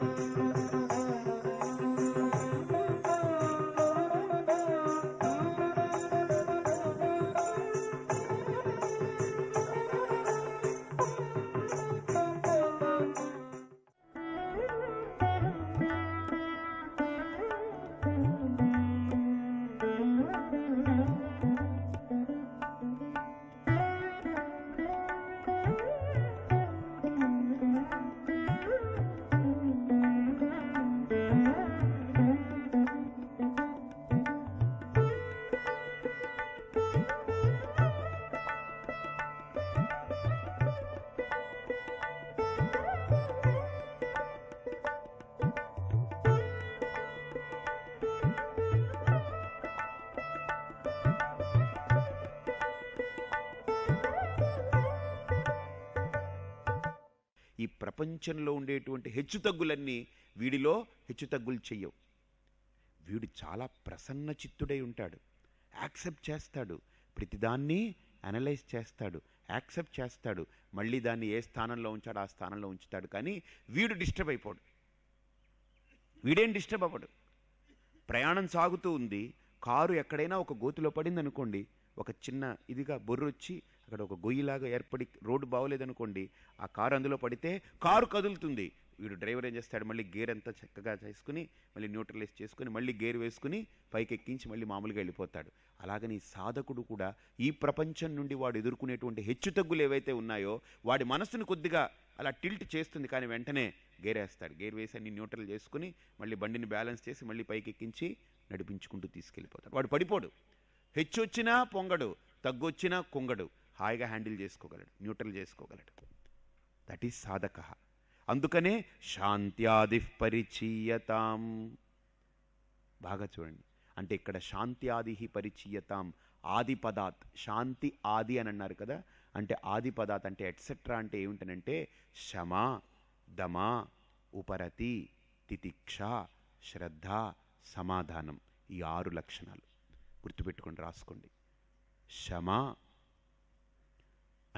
Thank you. ప్రపంచంలో ఉండేటువంటి హెచ్చుతగ్గులన్నీ వీడిలో హెచ్చుతగ్గులు చెయ్యవు వీడు చాలా ప్రసన్న చిత్తుడై ఉంటాడు యాక్సెప్ట్ చేస్తాడు ప్రతిదాన్ని అనలైజ్ చేస్తాడు యాక్సెప్ట్ చేస్తాడు మళ్ళీ దాన్ని ఏ స్థానంలో ఉంచాడు ఆ స్థానంలో ఉంచుతాడు కానీ వీడు డిస్టర్బ్ అయిపోడు వీడేం డిస్టర్బ్ అవ్వడు ప్రయాణం సాగుతూ ఉంది కారు ఎక్కడైనా ఒక గోతిలో పడింది అనుకోండి ఒక చిన్న ఇదిగా బొర్రొచ్చి అక్కడ ఒక గొయ్యిలాగా ఏర్పడి రోడ్డు బాగోలేదనుకోండి ఆ కారు అందులో పడితే కారు కదులుతుంది వీడు డ్రైవర్ ఏం చేస్తాడు మళ్ళీ గేర్ అంతా చక్కగా చేసుకుని మళ్ళీ న్యూట్రలైజ్ చేసుకుని మళ్ళీ గేర్ వేసుకుని పైకి ఎక్కించి మళ్ళీ మామూలుగా వెళ్ళిపోతాడు అలాగని సాధకుడు కూడా ఈ ప్రపంచం నుండి వాడు ఎదుర్కొనేటువంటి హెచ్చుతగ్గులు ఏవైతే ఉన్నాయో వాడి మనసును కొద్దిగా అలా టిల్ట్ చేస్తుంది కానీ వెంటనే గేర్ వేస్తాడు గేర్ వేసి అన్ని న్యూట్రల్ చేసుకుని మళ్ళీ బండిని బ్యాలెన్స్ చేసి మళ్ళీ పైకి ఎక్కించి నడిపించుకుంటూ తీసుకెళ్ళిపోతాడు వాడు పడిపోడు హెచ్చు వచ్చినా పొంగడు తగ్గొచ్చినా కొంగడు హాయిగా హ్యాండిల్ చేసుకోగలడు న్యూట్రల్ చేసుకోగలడు దట్ ఈస్ సాధక అందుకనే శాంత్యాది పరిచీయతాం బాగా చూడండి అంటే ఇక్కడ శాంత్యాది పరిచీయతాం ఆది పదాత్ శాంతి ఆది అని అన్నారు కదా అంటే ఆది పదాత్ అంటే ఎట్సెట్రా అంటే ఏమిటనంటే శమ దమ ఉపరతి తితిక్ష శ్రద్ధ సమాధానం ఈ ఆరు లక్షణాలు గుర్తుపెట్టుకొని రాసుకోండి శమ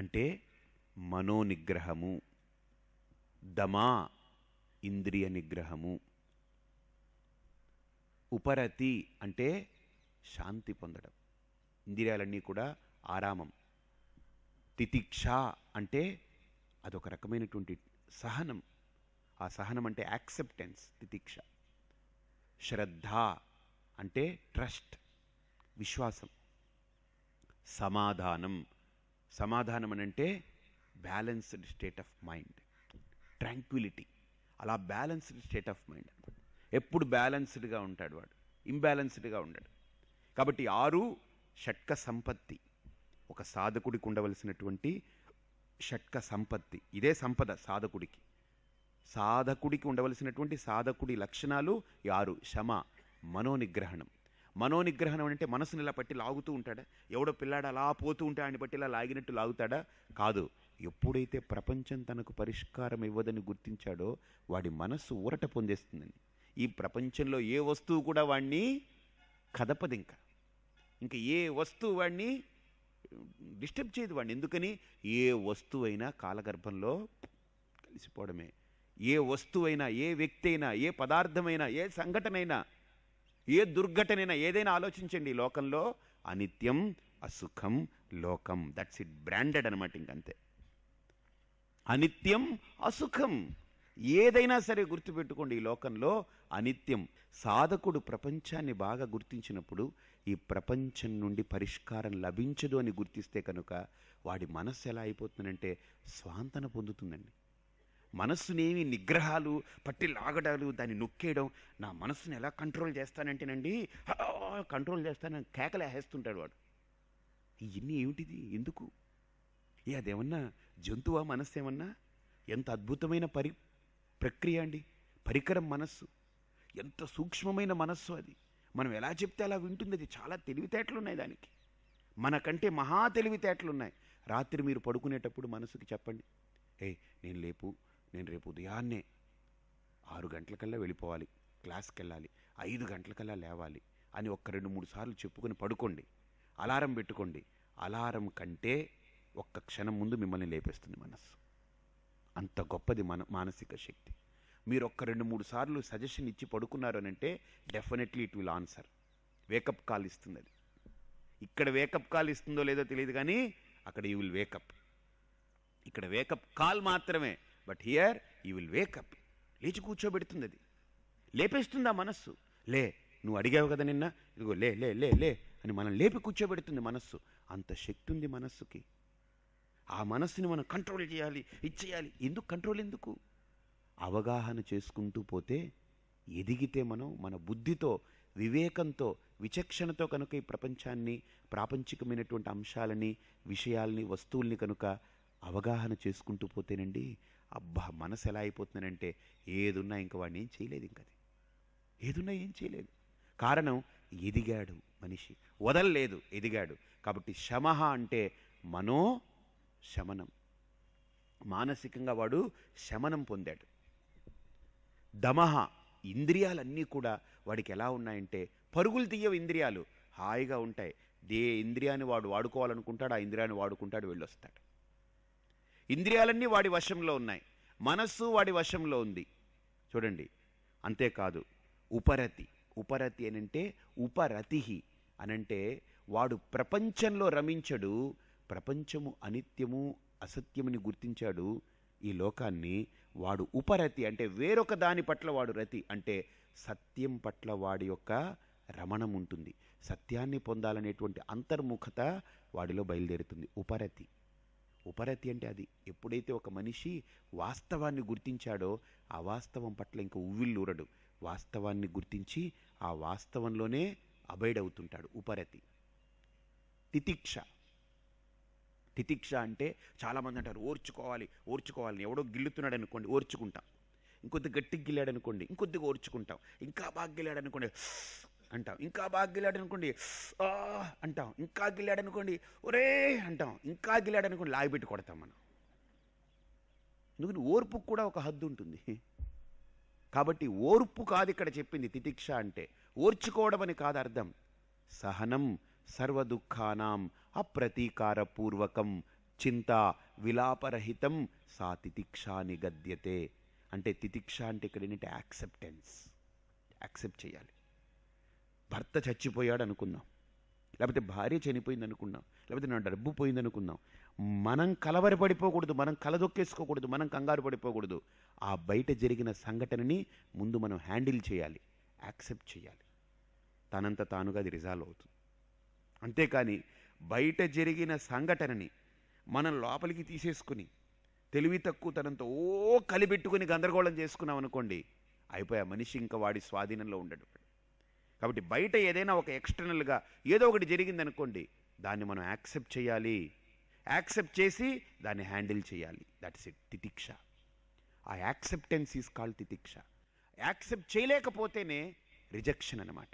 అంటే మనోనిగ్రహము దమా ఇంద్రియ నిగ్రహము ఉపరతి అంటే శాంతి పొందడం ఇంద్రియాలన్నీ కూడా ఆరామం తితిక్ష అంటే అదొక రకమైనటువంటి సహనం ఆ సహనం అంటే యాక్సెప్టెన్స్ తితిక్ష శ్రద్ధ అంటే ట్రస్ట్ విశ్వాసం సమాధానం సమాధానం అని అంటే balanced state of mind tranquillity అలా బ్యాలెన్స్డ్ స్టేట్ ఆఫ్ మైండ్ అనమాట ఎప్పుడు బ్యాలెన్స్డ్గా ఉంటాడు వాడు ఇంబ్యాలెన్స్డ్గా ఉండడు కాబట్టి ఆరు షట్క సంపత్తి ఒక సాధకుడికి ఉండవలసినటువంటి షట్క సంపత్తి ఇదే సంపద సాధకుడికి సాధకుడికి ఉండవలసినటువంటి సాధకుడి లక్షణాలు ఆరు శమ మనోనిగ్రహణం మనోనిగ్రహణం అంటే మనసుని ఇలా పట్టి లాగుతూ ఉంటాడా ఎవడో పిల్లాడు అలా పోతూ ఉంటా అని బట్టి ఇలా లాగినట్టు లాగుతాడా కాదు ఎప్పుడైతే ప్రపంచం తనకు పరిష్కారం ఇవ్వదని గుర్తించాడో వాడి మనస్సు ఊరట పొందేస్తుందని ఈ ప్రపంచంలో ఏ వస్తువు కూడా వాణ్ణి కదపదు ఇంకా ఇంకా ఏ వస్తువు వాణ్ణి డిస్టర్బ్ చేయదు వాడిని ఎందుకని ఏ వస్తువైనా కాలగర్భంలో కలిసిపోవడమే ఏ వస్తువైనా ఏ వ్యక్తి అయినా ఏ పదార్థమైనా ఏ సంఘటనైనా ఏ దుర్ఘటనైనా ఏదైనా ఆలోచించండి ఈ లోకంలో అనిత్యం అసుఖం లోకం దట్స్ ఇట్ బ్రాండెడ్ అనమాట ఇంకంతే అనిత్యం అసుఖం ఏదైనా సరే గుర్తుపెట్టుకోండి ఈ లోకంలో అనిత్యం సాధకుడు ప్రపంచాన్ని బాగా గుర్తించినప్పుడు ఈ ప్రపంచం నుండి పరిష్కారం లభించదు అని గుర్తిస్తే కనుక వాడి మనస్సు ఎలా అయిపోతుందంటే స్వాంతన పొందుతుందండి మనస్సునేమి నిగ్రహాలు పట్టి లాగడాలు దాన్ని నొక్కేయడం నా మనస్సును ఎలా కంట్రోల్ చేస్తానంటేనండి కంట్రోల్ చేస్తానని కేకలేహేస్తుంటాడు వాడు ఇన్ని ఏమిటిది ఎందుకు ఏ అదేమన్నా జంతువు మనస్సు ఏమన్నా ఎంత అద్భుతమైన పరి ప్రక్రియ అండి పరికరం మనస్సు ఎంత సూక్ష్మమైన మనస్సు అది మనం ఎలా చెప్తే అలా వింటుంది అది చాలా తెలివితేటలున్నాయి దానికి మనకంటే మహా తెలివితేటలున్నాయి రాత్రి మీరు పడుకునేటప్పుడు మనసుకి చెప్పండి ఏ నేను లేపు నేను రేపు ఉదయాన్నే ఆరు గంటలకల్లా వెళ్ళిపోవాలి క్లాస్కి వెళ్ళాలి ఐదు గంటలకల్లా లేవాలి అని ఒక్క రెండు మూడు సార్లు చెప్పుకొని పడుకోండి అలారం పెట్టుకోండి అలారం కంటే ఒక్క క్షణం ముందు మిమ్మల్ని లేపేస్తుంది మనస్సు అంత గొప్పది మన మానసిక శక్తి మీరు ఒక్క రెండు మూడు సార్లు సజెషన్ ఇచ్చి పడుకున్నారు అని అంటే definitely it will answer wake up call ఇస్తుంది అది ఇక్కడ వేకప్ కాల్ ఇస్తుందో లేదో తెలియదు కానీ అక్కడ యూ విల్ వేకప్ ఇక్కడ వేకప్ కాల్ మాత్రమే but here you will wake up లేచి కూర్చోబెడుతుంది అది లేపేస్తుంది ఆ మనస్సు లే నువ్వు అడిగావు కదా నిన్న ఇదిగో లే లే లే లే అని మనం లేపి కూర్చోబెడుతుంది మనస్సు అంత శక్తి ఉంది మనస్సుకి ఆ మనస్సుని మనం కంట్రోల్ చేయాలి ఇచ్చేయాలి ఎందుకు కంట్రోల్ ఎందుకు అవగాహన చేసుకుంటూ పోతే ఎదిగితే మనం మన బుద్ధితో వివేకంతో విచక్షణతో కనుక ఈ ప్రపంచాన్ని ప్రాపంచికమైనటువంటి అంశాలని విషయాల్ని వస్తువుల్ని కనుక అవగాహన చేసుకుంటూ పోతేనండి అబ్బా మనసు ఎలా అయిపోతున్నానంటే ఏదున్నా ఇంక వాడిని ఏం చేయలేదు ఇంకది ఏదున్నా ఏం చేయలేదు కారణం ఎదిగాడు మనిషి వదలలేదు ఎదిగాడు కాబట్టి శమ అంటే మనో శమనం మానసికంగా వాడు శమనం పొందాడు దమహ ఇంద్రియాలన్నీ కూడా వాడికి ఎలా ఉన్నాయంటే పరుగులు తీయవు ఇంద్రియాలు హాయిగా ఉంటాయి దే ఇంద్రియాన్ని వాడు వాడుకోవాలనుకుంటాడు ఆ ఇంద్రియాన్ని వాడుకుంటాడు వెళ్ళొస్తాడు ఇంద్రియాలన్నీ వాడి వశంలో ఉన్నాయి మనస్సు వాడి వశంలో ఉంది చూడండి అంతేకాదు ఉపరతి ఉపరతి అనంటే ఉపరతి అనంటే వాడు ప్రపంచంలో రమించడు ప్రపంచము అనిత్యము అసత్యముని గుర్తించాడు ఈ లోకాన్ని వాడు ఉపరతి అంటే వేరొక దాని పట్ల వాడు రతి అంటే సత్యం పట్ల వాడి యొక్క రమణం ఉంటుంది సత్యాన్ని పొందాలనేటువంటి అంతర్ముఖత వాడిలో బయలుదేరుతుంది ఉపరతి ఉపరతి అంటే అది ఎప్పుడైతే ఒక మనిషి వాస్తవాన్ని గుర్తించాడో ఆ వాస్తవం పట్ల ఇంక ఉవ్విల్లూరడు వాస్తవాన్ని గుర్తించి ఆ వాస్తవంలోనే అబైడ్ అవుతుంటాడు ఉపరతి తితిక్ష తితిక్ష అంటే చాలామంది అంటారు ఓర్చుకోవాలి ఓర్చుకోవాలని ఎవడో గిల్లుతున్నాడు అనుకోండి ఓర్చుకుంటాం ఇంకొద్ది గట్టికి గిల్లాడు అనుకోండి ఇంకొద్దిగా ఓర్చుకుంటాం ఇంకా బాగా గిల్లాడు అనుకోండి అంటాం ఇంకా బాగా గిల్లాడు అనుకోండి ఆ అంటాం ఇంకా గిల్లాడు అనుకోండి ఒరే అంటాం ఇంకా గిల్లాడు అనుకోండి లాగిపెట్టి కొడతాం మనం ఎందుకంటే ఓర్పుకు కూడా ఒక హద్దు ఉంటుంది కాబట్టి ఓర్పు కాదు ఇక్కడ చెప్పింది తితిక్ష అంటే ఓర్చుకోవడం అని కాదు అర్థం సహనం సర్వ దుఃఖానాం అప్రతీకారపూర్వకం చింత విలాపరహితం సా తితిక్ష నిగద్యతే అంటే తితిక్ష అంటే ఇక్కడ ఏంటంటే యాక్సెప్టెన్స్ యాక్సెప్ట్ చేయాలి భర్త చచ్చిపోయాడు అనుకున్నాం లేకపోతే భార్య చనిపోయింది అనుకున్నాం లేకపోతే నా డబ్బు పోయింది మనం కలవరి పడిపోకూడదు మనం కలదొక్కేసుకోకూడదు మనం కంగారు పడిపోకూడదు ఆ బయట జరిగిన సంఘటనని ముందు మనం హ్యాండిల్ చేయాలి యాక్సెప్ట్ చేయాలి తనంత తానుగా అది రిజాల్వ్ అవుతుంది అంతేకాని బయట జరిగిన సంఘటనని మనం లోపలికి తీసేసుకుని తెలివి తక్కువ తనంతో ఓ కలిపెట్టుకుని గందరగోళం చేసుకున్నాం అనుకోండి అయిపోయా మనిషి ఇంకా వాడి స్వాధీనంలో ఉండడు కాబట్టి బయట ఏదైనా ఒక ఎక్స్టర్నల్గా ఏదో ఒకటి జరిగిందనుకోండి దాన్ని మనం యాక్సెప్ట్ చేయాలి యాక్సెప్ట్ చేసి దాన్ని హ్యాండిల్ చేయాలి దట్ ఇస్ ఇట్ తితిక్ష ఆ యాక్సెప్టెన్స్ ఈస్ కాల్ తితిక్ష యాక్సెప్ట్ చేయలేకపోతేనే రిజెక్షన్ అనమాట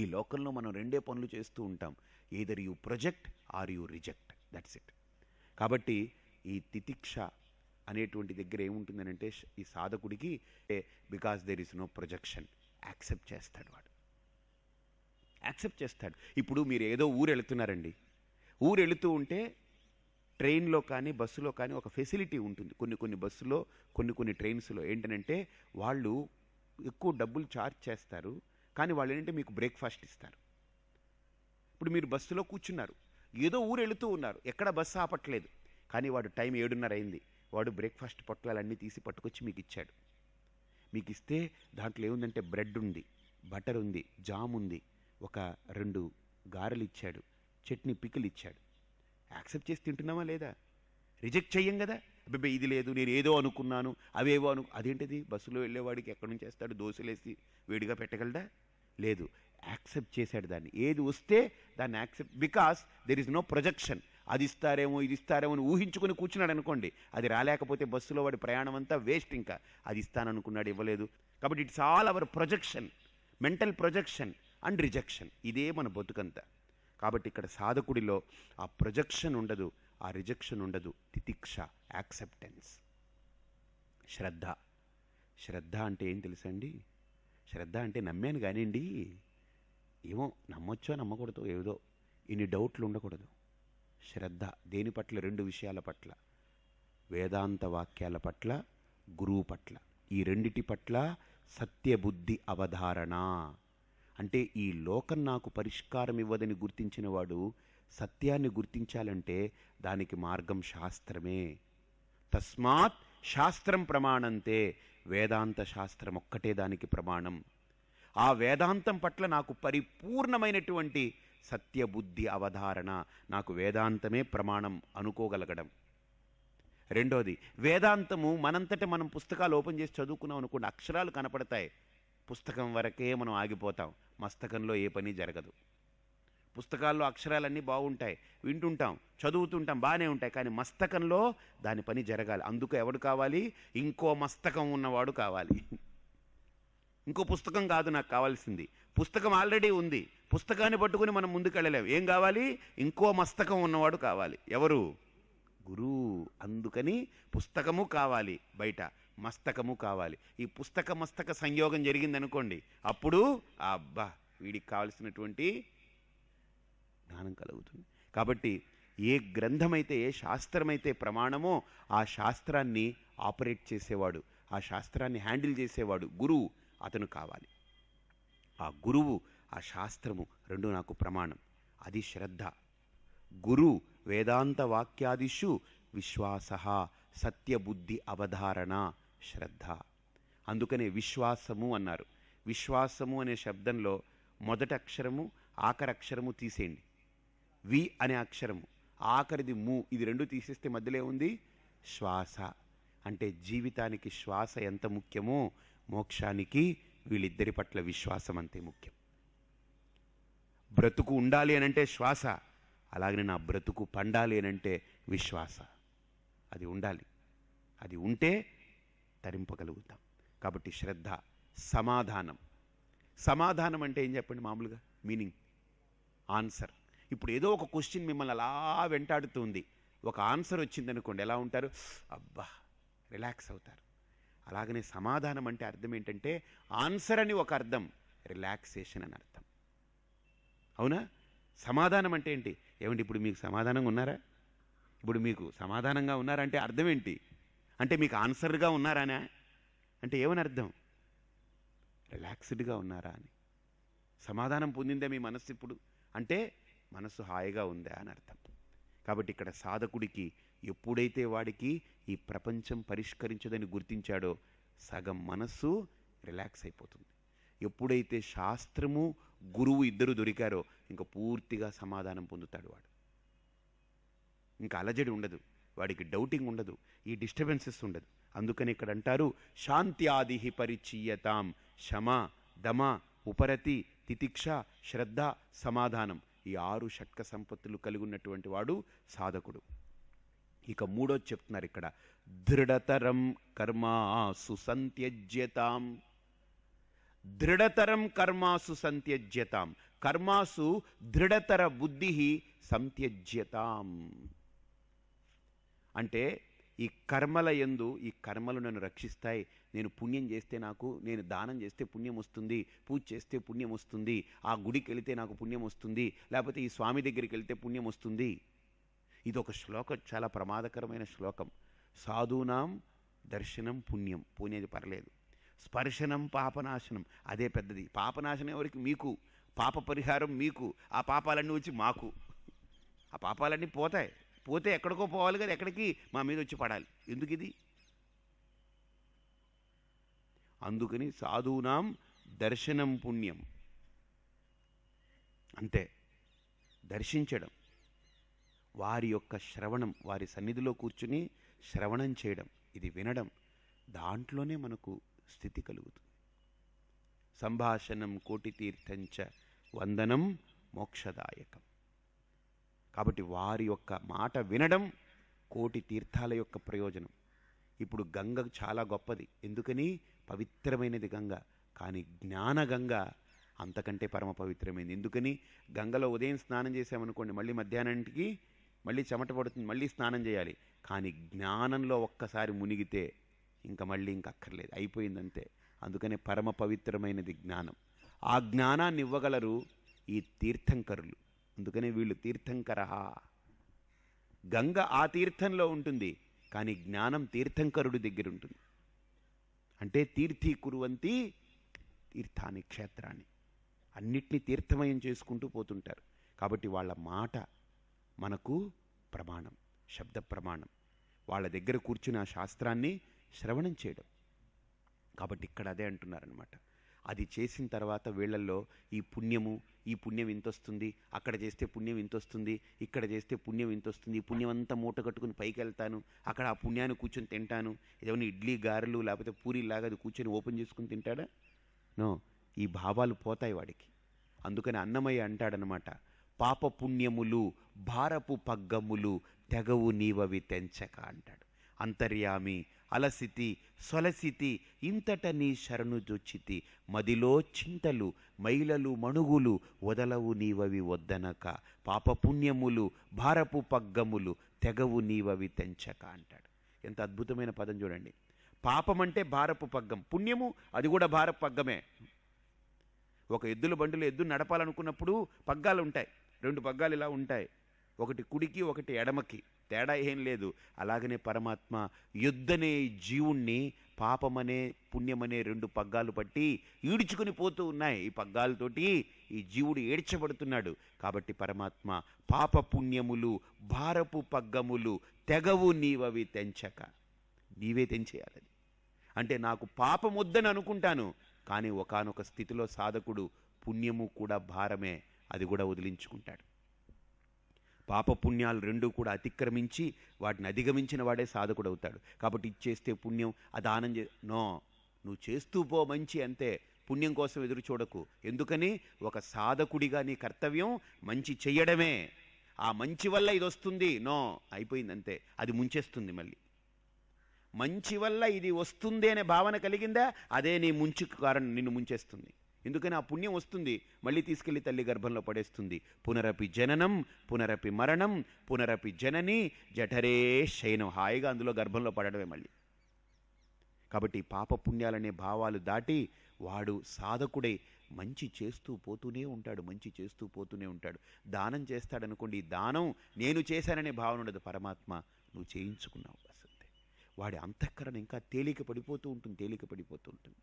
ఈ లోకంలో మనం రెండే పనులు చేస్తూ ఉంటాం either you project or you reject that's it కాబట్టి ఈ తితిక్ష అనేటువంటి దగ్గర ఏముంటుందనంటే ఈ సాధకుడికి because there is no projection accept చేస్తాడు వాడు యాక్సెప్ట్ చేస్తాడు ఇప్పుడు మీరు ఏదో ఊరు వెళుతున్నారండి ఊరు వెళుతూ ఉంటే ట్రైన్లో కానీ బస్సులో కానీ ఒక ఫెసిలిటీ ఉంటుంది కొన్ని కొన్ని బస్సులో కొన్ని కొన్ని ట్రైన్స్లో ఏంటంటే వాళ్ళు ఎక్కువ డబ్బులు చార్జ్ చేస్తారు కానీ వాళ్ళు ఏంటంటే మీకు బ్రేక్ఫాస్ట్ ఇస్తారు ఇప్పుడు మీరు బస్సులో కూర్చున్నారు ఏదో ఊరు వెళుతూ ఉన్నారు ఎక్కడ బస్సు ఆపట్లేదు కానీ వాడు టైం ఏడున్నర అయింది వాడు బ్రేక్ఫాస్ట్ పొట్లాలన్నీ తీసి పట్టుకొచ్చి మీకు ఇచ్చాడు మీకు ఇస్తే దాంట్లో ఏముందంటే బ్రెడ్ ఉంది బటర్ ఉంది జామ్ ఉంది ఒక రెండు గారెలు ఇచ్చాడు చట్నీ పికిల్ ఇచ్చాడు యాక్సెప్ట్ చేసి తింటున్నామా లేదా రిజెక్ట్ చెయ్యం కదా అబ్బాయి ఇది లేదు నేను ఏదో అనుకున్నాను అవేవో అను అదేంటిది బస్సులో వెళ్ళేవాడికి ఎక్కడి నుంచి వేస్తాడు దోశలేసి వేడిగా పెట్టగలడా లేదు యాక్సెప్ట్ చేశాడు దాన్ని ఏది వస్తే దాన్ని accept because there is no projection అది ఇస్తారేమో ఇది ఇస్తారేమో అని ఊహించుకుని కూర్చున్నాడు అనుకోండి అది రాలేకపోతే బస్సులో వాడి ప్రయాణం అంతా వేస్ట్ ఇంకా అది ఇస్తాననుకున్నాడు ఇవ్వలేదు కాబట్టి it's all our projection mental projection and rejection ఇదే మన బతుకంతా కాబట్టి ఇక్కడ సాధకుడిలో ఆ ప్రొజెక్షన్ ఉండదు ఆ రిజెక్షన్ ఉండదు తితిక్ష యాక్సెప్టెన్స్ శ్రద్ధ శ్రద్ధ అంటే ఏం తెలుసండి శ్రద్ధ అంటే నమ్మాను కానివ్వండి ఏమో నమ్మొచ్చో నమ్మకూడదు ఏదో ఇన్ని డౌట్లు ఉండకూడదు శ్రద్ధ దేని పట్ల రెండు విషయాల పట్ల వేదాంత వాక్యాల పట్ల గురువు పట్ల ఈ రెండిటి పట్ల సత్యబుద్ధి అవధారణ అంటే ఈ లోకం నాకు పరిష్కారం ఇవ్వదని గుర్తించినవాడు సత్యాన్ని గుర్తించాలంటే దానికి మార్గం శాస్త్రమే తస్మాత్ శాస్త్రం ప్రమాణంతే వేదాంత శాస్త్రం ఒక్కటే దానికి ప్రమాణం ఆ వేదాంతం పట్ల నాకు పరిపూర్ణమైనటువంటి సత్యబుద్ధి అవధారణ నాకు వేదాంతమే ప్రమాణం అనుకోగలగడం రెండోది వేదాంతము మనంతట మనం పుస్తకాలు ఓపెన్ చేసి చదువుకున్నాం అనుకోండి అక్షరాలు కనపడతాయి పుస్తకం వరకే మనం ఆగిపోతాం మస్తకంలో ఏ పని జరగదు పుస్తకాల్లో అక్షరాలన్నీ బాగుంటాయి వింటుంటాం చదువుతుంటాం బాగానే ఉంటాయి కానీ మస్తకంలో దాని పని జరగాలి అందుకు ఎవడు కావాలి ఇంకో మస్తకం ఉన్నవాడు కావాలి ఇంకో పుస్తకం కాదు నాకు కావాల్సింది పుస్తకం ఆల్రెడీ ఉంది పుస్తకాన్ని పట్టుకుని మనం ముందుకెళ్ళలేము ఏం కావాలి ఇంకో మస్తకం ఉన్నవాడు కావాలి ఎవరు గురువు అందుకని పుస్తకము కావాలి బయట మస్తకము కావాలి ఈ పుస్తక మస్తక సంయోగం జరిగిందనుకోండి అప్పుడు ఆ అబ్బా వీడికి కావలసినటువంటి జ్ఞానం కలుగుతుంది కాబట్టి ఏ గ్రంథమైతే ఏ శాస్త్రమైతే ప్రమాణమో ఆ శాస్త్రాన్ని ఆపరేట్ చేసేవాడు ఆ శాస్త్రాన్ని హ్యాండిల్ చేసేవాడు గురువు అతను కావాలి ఆ గురువు ఆ శాస్త్రము రెండు నాకు ప్రమాణం అది శ్రద్ధ గురు వేదాంత వాక్యాదిషు విశ్వాస సత్యబుద్ధి అవధారణ శ్రద్ధ అందుకనే విశ్వాసము అన్నారు విశ్వాసము అనే శబ్దంలో మొదట అక్షరము ఆఖరి అక్షరము తీసేయండి వి అనే అక్షరము ఆఖరిది ము ఇది రెండు తీసేస్తే మధ్యలో ఉంది శ్వాస అంటే జీవితానికి శ్వాస ఎంత ముఖ్యమో మోక్షానికి వీళ్ళిద్దరి పట్ల విశ్వాసం అంతే ముఖ్యం బ్రతుకు ఉండాలి అని అంటే శ్వాస అలాగనే నా బ్రతుకు పండాలి అని అంటే విశ్వాస అది ఉండాలి అది ఉంటే తరింపగలుగుతాం కాబట్టి శ్రద్ధ సమాధానం సమాధానం అంటే ఏం చెప్పండి మామూలుగా మీనింగ్ ఆన్సర్ ఇప్పుడు ఏదో ఒక క్వశ్చన్ మిమ్మల్ని అలా వెంటాడుతుంది ఒక ఆన్సర్ వచ్చిందనుకోండి ఎలా ఉంటారు అబ్బా రిలాక్స్ అవుతారు అలాగనే సమాధానం అంటే అర్థం ఏంటంటే ఆన్సర్ అని ఒక అర్థం రిలాక్సేషన్ అని అర్థం అవునా సమాధానం అంటే ఏంటి ఏమండి ఇప్పుడు మీకు సమాధానంగా ఉన్నారా ఇప్పుడు మీకు సమాధానంగా ఉన్నారంటే అర్థం ఏంటి అంటే మీకు ఆన్సర్గా ఉన్నారానా అంటే ఏమని అర్థం రిలాక్స్డ్గా ఉన్నారా అని సమాధానం పొందిందే మీ మనస్సు ఇప్పుడు అంటే మనస్సు హాయిగా ఉందా అని అర్థం కాబట్టి ఇక్కడ సాధకుడికి ఎప్పుడైతే వాడికి ఈ ప్రపంచం పరిష్కరించదని గుర్తించాడో సగం మనస్సు రిలాక్స్ అయిపోతుంది ఎప్పుడైతే శాస్త్రము గురువు ఇద్దరు దొరికారో ఇంకా పూర్తిగా సమాధానం పొందుతాడు వాడు ఇంకా అలజడి ఉండదు వాడికి డౌటింగ్ ఉండదు ఈ డిస్టర్బెన్సెస్ ఉండదు అందుకని ఇక్కడ అంటారు శాంతి ఆది పరిచీయతాం శమ దమ ఉపరతి తితిక్ష శ్రద్ధ సమాధానం ఈ ఆరు షట్క సంపత్తులు కలిగి ఉన్నటువంటి వాడు సాధకుడు ఇక మూడో చెప్తున్నారు ఇక్కడ దృఢతరం కర్మా సుసంత్యజ్యతాం దృఢతరం కర్మాసు సంత్యజ్యతాం కర్మాసు దృఢతర బుద్ధి సంత్యజ్యతాం అంటే ఈ కర్మల ఎందు ఈ కర్మలు నన్ను రక్షిస్తాయి నేను పుణ్యం చేస్తే నాకు నేను దానం చేస్తే పుణ్యం వస్తుంది పూజ చేస్తే పుణ్యం వస్తుంది ఆ గుడికి వెళితే నాకు పుణ్యం వస్తుంది లేకపోతే ఈ స్వామి దగ్గరికి వెళితే పుణ్యం వస్తుంది ఇది ఒక శ్లోకం చాలా ప్రమాదకరమైన శ్లోకం సాధూనాం దర్శనం పుణ్యం పోనేది పర్లేదు స్పర్శనం పాపనాశనం అదే పెద్దది పాపనాశనం ఎవరికి మీకు పాప పరిహారం మీకు ఆ పాపాలన్నీ వచ్చి మాకు ఆ పాపాలన్నీ పోతాయి పోతే ఎక్కడికో పోవాలి కదా ఎక్కడికి మా మీద వచ్చి పడాలి ఎందుకు ఇది అందుకని సాధూనాం దర్శనం పుణ్యం అంతే దర్శించడం వారి యొక్క శ్రవణం వారి సన్నిధిలో కూర్చుని శ్రవణం చేయడం ఇది వినడం దాంట్లోనే మనకు స్థితి కలుగుతుంది సంభాషణం కోటితీర్థంచ వందనం మోక్షదాయకం కాబట్టి వారి యొక్క మాట వినడం కోటి తీర్థాల యొక్క ప్రయోజనం ఇప్పుడు గంగ చాలా గొప్పది ఎందుకని పవిత్రమైనది గంగ కానీ జ్ఞాన గంగ అంతకంటే పరమ పవిత్రమైంది ఎందుకని గంగలో ఉదయం స్నానం చేసామనుకోండి మళ్ళీ మధ్యాహ్నానికి మళ్ళీ చెమట పడుతుంది మళ్ళీ స్నానం చేయాలి కానీ జ్ఞానంలో ఒక్కసారి మునిగితే ఇంకా మళ్ళీ ఇంక అక్కర్లేదు అయిపోయిందంతే అందుకనే పరమ పవిత్రమైనది జ్ఞానం ఆ జ్ఞానాన్ని ఇవ్వగలరు ఈ తీర్థంకరులు అందుకనే వీళ్ళు తీర్థంకర గంగ ఆ తీర్థంలో ఉంటుంది కానీ జ్ఞానం తీర్థంకరుడి దగ్గర ఉంటుంది అంటే తీర్థీ కురువంతి తీర్థాన్ని క్షేత్రాన్ని అన్నిటినీ తీర్థమయం చేసుకుంటూ పోతుంటారు కాబట్టి వాళ్ళ మాట మనకు ప్రమాణం శబ్ద ప్రమాణం వాళ్ళ దగ్గర కూర్చుని ఆ శాస్త్రాన్ని శ్రవణం చేయడం కాబట్టి ఇక్కడ అదే అంటున్నారనమాట అది చేసిన తర్వాత వీళ్ళల్లో ఈ పుణ్యము ఈ పుణ్యం ఇంత వస్తుంది అక్కడ చేస్తే పుణ్యం ఇంత వస్తుంది ఇక్కడ చేస్తే పుణ్యం ఇంత వస్తుంది ఈ పుణ్యం అంతా మూట కట్టుకుని పైకి వెళ్తాను అక్కడ ఆ పుణ్యాన్ని కూర్చొని తింటాను ఏదైనా ఇడ్లీ గారెలు లేకపోతే లాగా అది కూర్చొని ఓపెన్ చేసుకుని తింటాడా నో ఈ భావాలు పోతాయి వాడికి అందుకని అన్నమయ్య అంటాడనమాట పాపపుణ్యములు భారపు పగ్గములు తెగవు నీవవి తెంచక అంటాడు అంతర్యామి అలసితి సొలసితి ఇంతట నీ శరణు జొచ్చితి మదిలో చింతలు మైలలు మణుగులు వదలవు నీవవి వద్దనక పాపపుణ్యములు భారపు పగ్గములు తెగవు నీవవి తెంచక అంటాడు ఎంత అద్భుతమైన పదం చూడండి పాపం అంటే భారపు పగ్గం పుణ్యము అది కూడా భారపు పగ్గమే ఒక ఎద్దుల బండిలో ఎద్దు నడపాలనుకున్నప్పుడు పగ్గాలు ఉంటాయి రెండు పగ్గాలు ఇలా ఉంటాయి ఒకటి కుడికి ఒకటి ఎడమకి తేడా ఏం లేదు అలాగనే పరమాత్మ యుద్ధనే జీవుణ్ణి పాపమనే పుణ్యమనే రెండు పగ్గాలు పట్టి ఈడ్చుకుని పోతూ ఉన్నాయి ఈ పగ్గాలతోటి ఈ జీవుడు ఏడ్చబడుతున్నాడు కాబట్టి పరమాత్మ పాప పుణ్యములు భారపు పగ్గములు తెగవు నీవవి తెంచక నీవే తెంచేయాలని అంటే నాకు పాపముద్దని అనుకుంటాను కానీ ఒకనొక స్థితిలో సాధకుడు పుణ్యము కూడా భారమే అది కూడా వదిలించుకుంటాడు పాపపుణ్యాలు రెండూ కూడా అతిక్రమించి వాటిని అధిగమించిన వాడే సాధకుడు అవుతాడు కాబట్టి ఇచ్చేస్తే పుణ్యం అదానం చే నో నువ్వు చేస్తూ పో మంచి అంతే పుణ్యం కోసం ఎదురు చూడకు ఎందుకని ఒక సాధకుడిగా నీ కర్తవ్యం మంచి చెయ్యడమే ఆ మంచి వల్ల ఇది వస్తుంది నో అయిపోయింది అంతే అది ముంచేస్తుంది మళ్ళీ మంచి వల్ల ఇది వస్తుంది అనే భావన కలిగిందా అదే నీ ముంచుకు కారణం నిన్ను ముంచేస్తుంది ఎందుకని ఆ పుణ్యం వస్తుంది మళ్ళీ తీసుకెళ్లి తల్లి గర్భంలో పడేస్తుంది పునరపి జననం పునరపి మరణం పునరపి జనని జఠరే శయనం హాయిగా అందులో గర్భంలో పడడమే మళ్ళీ కాబట్టి పాపపుణ్యాలనే భావాలు దాటి వాడు సాధకుడై మంచి చేస్తూ పోతూనే ఉంటాడు మంచి చేస్తూ పోతూనే ఉంటాడు దానం చేస్తాడనుకోండి ఈ దానం నేను చేశాననే భావన ఉండదు పరమాత్మ నువ్వు చేయించుకున్నావు వాడి అంతఃకరణ ఇంకా తేలిక పడిపోతూ ఉంటుంది తేలిక పడిపోతూ ఉంటుంది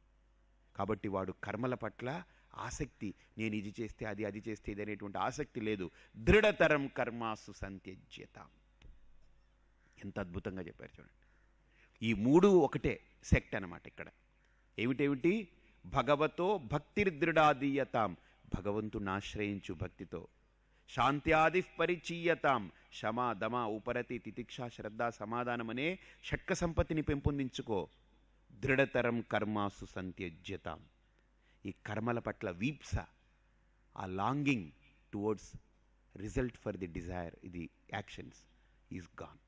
కాబట్టి వాడు కర్మల పట్ల ఆసక్తి నేను ఇది చేస్తే అది అది చేస్తే ఇది అనేటువంటి ఆసక్తి లేదు దృఢతరం కర్మాసు సంత్యజ్యత ఎంత అద్భుతంగా చెప్పారు చూడండి ఈ మూడు ఒకటే సెక్ట్ అనమాట ఇక్కడ ఏమిటేమిటి భగవతో భక్తిర్దృఢాదీయతాం భగవంతుని ఆశ్రయించు భక్తితో శాంత్యాది పరిచీయతాం శమ దమ ఉపరతి తితిక్ష శ్రద్ధ సమాధానమనే షట్క సంపత్తిని పెంపొందించుకో దృఢతరం కర్మాసు సంత్యజ్యతాం ఈ కర్మల పట్ల వీప్స ఆ longing towards result for the desire ఇది actions is gone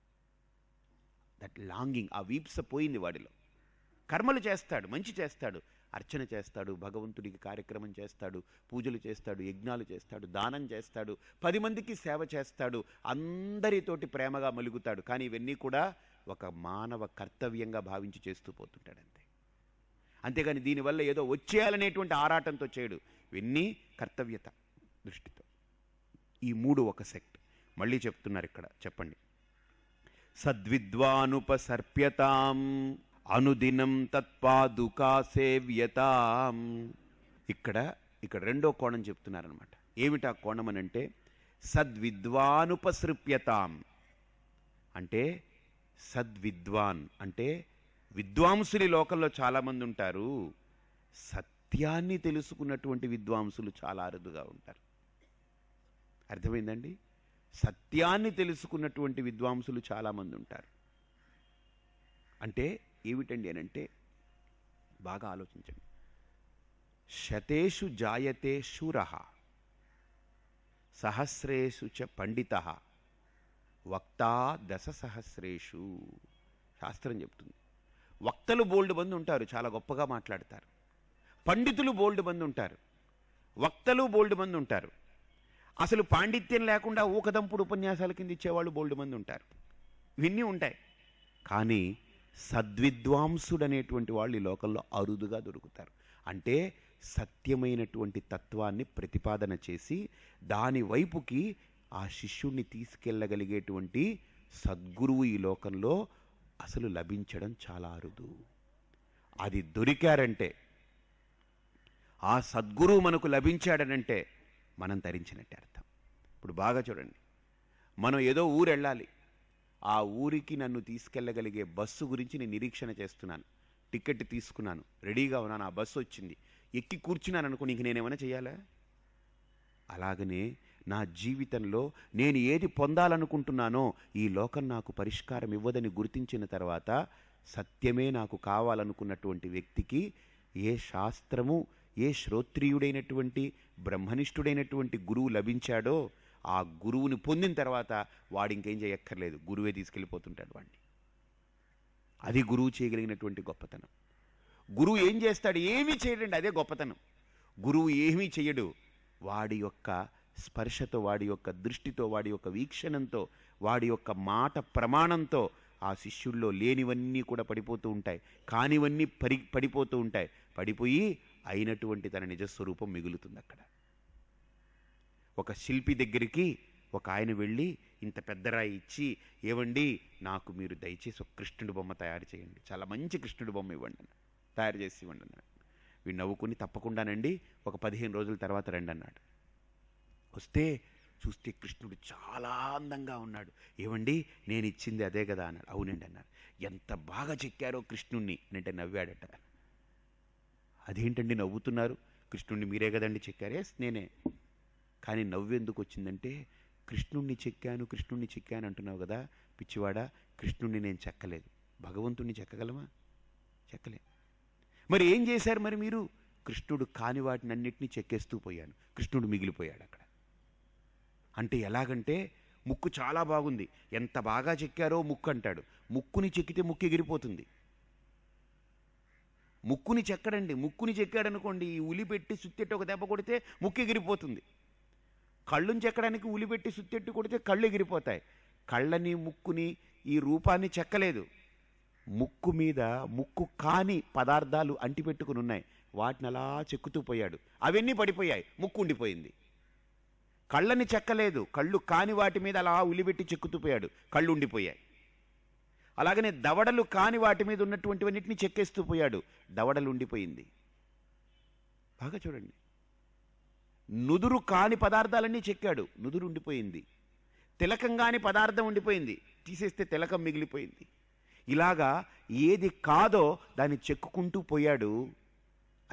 that longing ఆ వీప్స పోయింది వాడిలో కర్మలు చేస్తాడు మంచి చేస్తాడు అర్చన చేస్తాడు భగవంతుడికి కార్యక్రమం చేస్తాడు పూజలు చేస్తాడు యజ్ఞాలు చేస్తాడు దానం చేస్తాడు పది మందికి సేవ చేస్తాడు అందరితోటి ప్రేమగా మలుగుతాడు కానీ ఇవన్నీ కూడా ఒక మానవ కర్తవ్యంగా భావించి చేస్తూ పోతుంటాడు అంతే అంతేగాని దీనివల్ల ఏదో వచ్చేయాలనేటువంటి ఆరాటంతో చేయడు ఇవన్నీ కర్తవ్యత దృష్టితో ఈ మూడు ఒక సెక్ట్ మళ్ళీ చెప్తున్నారు ఇక్కడ చెప్పండి సద్విద్వానుపసర్ప్యతాం అనుదినం తత్పాదుకా సేవ్యతాం ఇక్కడ ఇక్కడ రెండో కోణం చెప్తున్నారనమాట ఏమిటా కోణం అనంటే సద్విద్వానుపసృప్యతాం అంటే సద్విద్వాన్ అంటే విద్వాంసులు లోకంలో చాలామంది ఉంటారు సత్యాన్ని తెలుసుకున్నటువంటి విద్వాంసులు చాలా అరుదుగా ఉంటారు అర్థమైందండి సత్యాన్ని తెలుసుకున్నటువంటి విద్వాంసులు చాలామంది ఉంటారు అంటే ఏమిటండి అనంటే బాగా ఆలోచించండి శతేషు జాయతే శూర సహస్రేషు చ పండిత వక్తా దశసహస్రేషు శాస్త్రం చెప్తుంది వక్తలు బోల్డ్ మంది ఉంటారు చాలా గొప్పగా మాట్లాడతారు పండితులు బోల్డ్ మంది ఉంటారు వక్తలు బోల్డ్ మంది ఉంటారు అసలు పాండిత్యం లేకుండా ఊకదంపుడు ఉపన్యాసాల కింద ఇచ్చేవాళ్ళు బోల్డ్ మంది ఉంటారు ఇవన్నీ ఉంటాయి కానీ సద్విద్వాంసుడు అనేటువంటి వాళ్ళు ఈ లోకంలో అరుదుగా దొరుకుతారు అంటే సత్యమైనటువంటి తత్వాన్ని ప్రతిపాదన చేసి దాని వైపుకి ఆ శిష్యుణ్ణి తీసుకెళ్ళగలిగేటువంటి సద్గురువు ఈ లోకంలో అసలు లభించడం చాలా అరుదు అది దొరికారంటే ఆ సద్గురువు మనకు లభించాడనంటే మనం ధరించినట్టే అర్థం ఇప్పుడు బాగా చూడండి మనం ఏదో ఊరు వెళ్ళాలి ఆ ఊరికి నన్ను తీసుకెళ్ళగలిగే బస్సు గురించి నేను నిరీక్షణ చేస్తున్నాను టికెట్ తీసుకున్నాను రెడీగా ఉన్నాను ఆ బస్సు వచ్చింది ఎక్కి కూర్చున్నాను అనుకుని ఇంక నేనేమైనా చేయాలా అలాగనే నా జీవితంలో నేను ఏది పొందాలనుకుంటున్నానో ఈ లోకం నాకు పరిష్కారం ఇవ్వదని గుర్తించిన తర్వాత సత్యమే నాకు కావాలనుకున్నటువంటి వ్యక్తికి ఏ శాస్త్రము ఏ శ్రోత్రియుడైనటువంటి బ్రహ్మనిష్ఠుడైనటువంటి గురువు లభించాడో ఆ గురువుని పొందిన తర్వాత వాడు ఇంకేం చేయక్కర్లేదు గురువే తీసుకెళ్ళిపోతుంటాడు వాడిని అది గురువు చేయగలిగినటువంటి గొప్పతనం గురువు ఏం చేస్తాడు ఏమీ చేయడండి అదే గొప్పతనం గురువు ఏమీ చేయడు వాడి యొక్క స్పర్శతో వాడి యొక్క దృష్టితో వాడి యొక్క వీక్షణంతో వాడి యొక్క మాట ప్రమాణంతో ఆ శిష్యుల్లో లేనివన్నీ కూడా పడిపోతూ ఉంటాయి కానివన్నీ పరి పడిపోతూ ఉంటాయి పడిపోయి అయినటువంటి తన నిజస్వరూపం మిగులుతుంది అక్కడ ఒక శిల్పి దగ్గరికి ఒక ఆయన వెళ్ళి ఇంత పెద్ద రాయి ఇచ్చి ఏవండి నాకు మీరు దయచేసి ఒక కృష్ణుడి బొమ్మ తయారు చేయండి చాలా మంచి కృష్ణుడి బొమ్మ ఇవ్వండి తయారు చేసి ఇవ్వండి అన్నాడు వీడు నవ్వుకుని తప్పకుండానండి ఒక పదిహేను రోజుల తర్వాత రండి అన్నాడు వస్తే చూస్తే కృష్ణుడు చాలా అందంగా ఉన్నాడు ఏమండి నేను ఇచ్చింది అదే కదా అన్నాడు అవునండి అన్నాడు ఎంత బాగా చెక్కారో కృష్ణుణ్ణి అంటే నవ్వాడట అదేంటండి నవ్వుతున్నారు కృష్ణుణ్ణి మీరే కదండి చెక్కారే నేనే కానీ నవ్వెందుకు వచ్చిందంటే కృష్ణుణ్ణి చెక్కాను కృష్ణుణ్ణి చెక్కాను అంటున్నావు కదా పిచ్చివాడా కృష్ణుణ్ణి నేను చెక్కలేదు భగవంతుణ్ణి చెక్కగలమా చెక్కలే మరి ఏం చేశారు మరి మీరు కృష్ణుడు కాని వాటినన్నింటినీ చెక్కేస్తూ పోయాను కృష్ణుడు మిగిలిపోయాడు అక్కడ అంటే ఎలాగంటే ముక్కు చాలా బాగుంది ఎంత బాగా చెక్కారో ముక్కు అంటాడు ముక్కుని చెక్కితే ముక్కు ఎగిరిపోతుంది ముక్కుని చెక్కడండి ముక్కుని చెక్కాడనుకోండి ఈ ఉలిపెట్టి సుత్తెట్టు ఒక దెబ్బ కొడితే ముక్కు ఎగిరిపోతుంది కళ్ళుని చెక్కడానికి ఉలిపెట్టి సుత్తెట్టు కొడితే కళ్ళు ఎగిరిపోతాయి కళ్ళని ముక్కుని ఈ రూపాన్ని చెక్కలేదు ముక్కు మీద ముక్కు కాని పదార్థాలు అంటిపెట్టుకుని ఉన్నాయి వాటిని అలా చెక్కుతూ పోయాడు అవన్నీ పడిపోయాయి ముక్కు ఉండిపోయింది కళ్ళని చెక్కలేదు కళ్ళు కాని వాటి మీద అలా ఉలిబెట్టి చెక్కుతూపోయాడు కళ్ళు ఉండిపోయాయి అలాగనే దవడలు కాని వాటి మీద ఉన్నటువంటివన్నిటిని చెక్కేస్తూ పోయాడు దవడలు ఉండిపోయింది బాగా చూడండి నుదురు కాని పదార్థాలన్నీ చెక్కాడు నుదురు ఉండిపోయింది తిలకం కాని పదార్థం ఉండిపోయింది తీసేస్తే తిలకం మిగిలిపోయింది ఇలాగా ఏది కాదో దాన్ని చెక్కుకుంటూ పోయాడు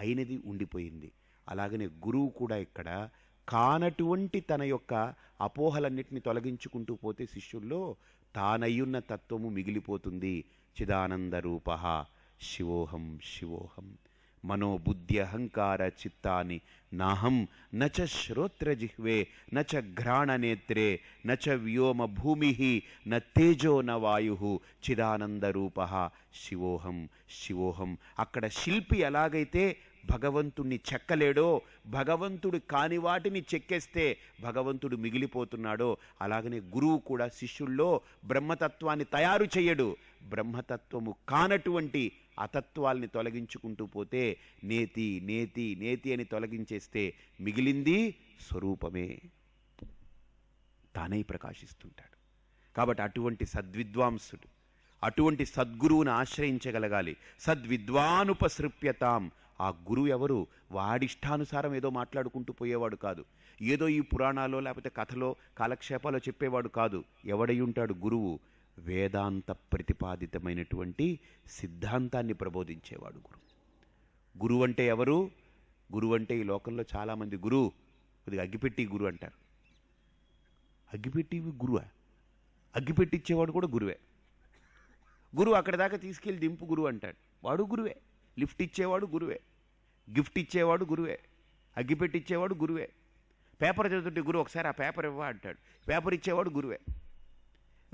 అయినది ఉండిపోయింది అలాగనే గురువు కూడా ఇక్కడ కానటువంటి తన యొక్క అపోహలన్నిటిని తొలగించుకుంటూ పోతే శిష్యుల్లో తానయ్యున్న తత్వము మిగిలిపోతుంది చిదానంద రూప శివోహం శివోహం మనోబుద్ధి అహంకార చిత్తాని నాహం నచ శ్రోత్రజిహ్వే నచ ఘ్రాణనేత్రే నచ వ్యోమ భూమి న తేజో న వాయు రూప శివోహం శివోహం అక్కడ శిల్పి ఎలాగైతే భగవంతుణ్ణి చెక్కలేడో భగవంతుడు కాని వాటిని చెక్కేస్తే భగవంతుడు మిగిలిపోతున్నాడో అలాగనే గురువు కూడా శిష్యుల్లో బ్రహ్మతత్వాన్ని తయారు చేయడు బ్రహ్మతత్వము కానటువంటి అతత్వాల్ని తొలగించుకుంటూ పోతే నేతి నేతి నేతి అని తొలగించేస్తే మిగిలింది స్వరూపమే తానై ప్రకాశిస్తుంటాడు కాబట్టి అటువంటి సద్విద్వాంసుడు అటువంటి సద్గురువును ఆశ్రయించగలగాలి సద్విద్వానుపసృప్యతాం ఆ గురువు ఎవరు వాడిష్టానుసారం ఏదో మాట్లాడుకుంటూ పోయేవాడు కాదు ఏదో ఈ పురాణాలో లేకపోతే కథలో కాలక్షేపాలో చెప్పేవాడు కాదు ఎవడై ఉంటాడు గురువు వేదాంత ప్రతిపాదితమైనటువంటి సిద్ధాంతాన్ని ప్రబోధించేవాడు గురువు గురువు అంటే ఎవరు గురువు అంటే ఈ లోకంలో చాలామంది గురువు కొద్దిగా అగ్గిపెట్టి గురువు అంటారు అగ్గిపెట్టి గురువే అగ్గిపెట్టిచ్చేవాడు కూడా గురువే గురువు అక్కడ దాకా తీసుకెళ్ళి దింపు గురువు అంటాడు వాడు గురువే లిఫ్ట్ ఇచ్చేవాడు గురువే గిఫ్ట్ ఇచ్చేవాడు గురువే అగ్గిపెట్టి ఇచ్చేవాడు గురువే పేపర్ చదువుతుంటే గురువు ఒకసారి ఆ పేపర్ ఇవ్వ అంటాడు పేపర్ ఇచ్చేవాడు గురువే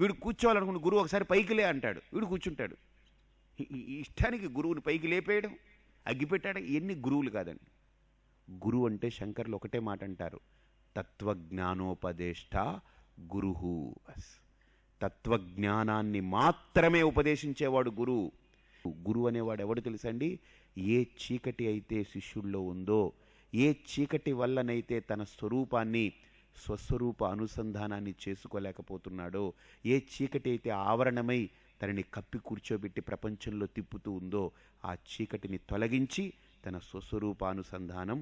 వీడు కూర్చోవాలనుకున్న గురువు ఒకసారి పైకి లే అంటాడు వీడు కూర్చుంటాడు ఇష్టానికి గురువుని పైకి లేపేయడం అగ్గిపెట్టాడు ఇవన్నీ గురువులు కాదండి గురువు అంటే శంకర్లు ఒకటే మాట అంటారు తత్వజ్ఞానోపదేష్ట గురుహు తత్వజ్ఞానాన్ని మాత్రమే ఉపదేశించేవాడు గురువు గురువు అనేవాడు ఎవడు తెలుసండి ఏ చీకటి అయితే శిష్యుల్లో ఉందో ఏ చీకటి వల్లనైతే తన స్వరూపాన్ని స్వస్వరూప అనుసంధానాన్ని చేసుకోలేకపోతున్నాడో ఏ చీకటి అయితే ఆవరణమై తనని కప్పి కూర్చోబెట్టి ప్రపంచంలో తిప్పుతూ ఉందో ఆ చీకటిని తొలగించి తన స్వస్వరూపానుసంధానం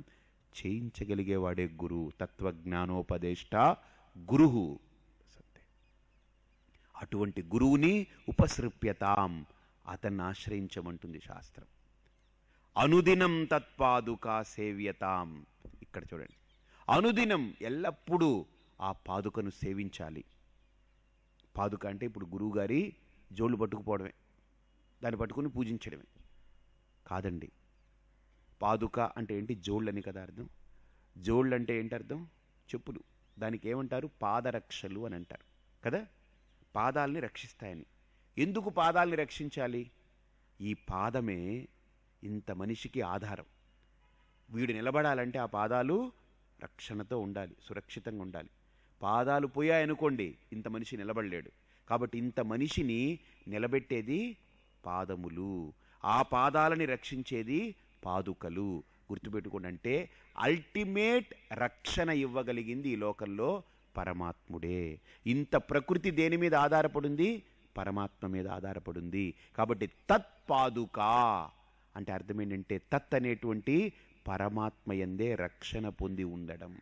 చేయించగలిగేవాడే గురువు తత్వజ్ఞానోపదేష్ట గురువు అటువంటి గురువుని ఉపసృప్యతాం అతన్ని ఆశ్రయించమంటుంది శాస్త్రం అనుదినం తత్పాదుకా సేవ్యతాం ఇక్కడ చూడండి అనుదినం ఎల్లప్పుడూ ఆ పాదుకను సేవించాలి పాదుక అంటే ఇప్పుడు గురువుగారి జోళ్ళు పట్టుకుపోవడమే దాన్ని పట్టుకుని పూజించడమే కాదండి పాదుక అంటే ఏంటి జోళ్ళని కదా అర్థం జోళ్ళు అంటే ఏంటి అర్థం చెప్పులు దానికి ఏమంటారు పాదరక్షలు అని అంటారు కదా పాదాలని రక్షిస్తాయని ఎందుకు పాదాల్ని రక్షించాలి ఈ పాదమే ఇంత మనిషికి ఆధారం వీడు నిలబడాలంటే ఆ పాదాలు రక్షణతో ఉండాలి సురక్షితంగా ఉండాలి పాదాలు పోయాయనుకోండి ఇంత మనిషి నిలబడలేడు కాబట్టి ఇంత మనిషిని నిలబెట్టేది పాదములు ఆ పాదాలని రక్షించేది పాదుకలు గుర్తుపెట్టుకోండి అంటే అల్టిమేట్ రక్షణ ఇవ్వగలిగింది ఈ లోకంలో పరమాత్ముడే ఇంత ప్రకృతి దేని మీద ఆధారపడింది పరమాత్మ మీద ఆధారపడింది కాబట్టి తత్పాదుకా అంటే అర్థం ఏంటంటే తత్ అనేటువంటి పరమాత్మ ఎందే రక్షణ పొంది ఉండడం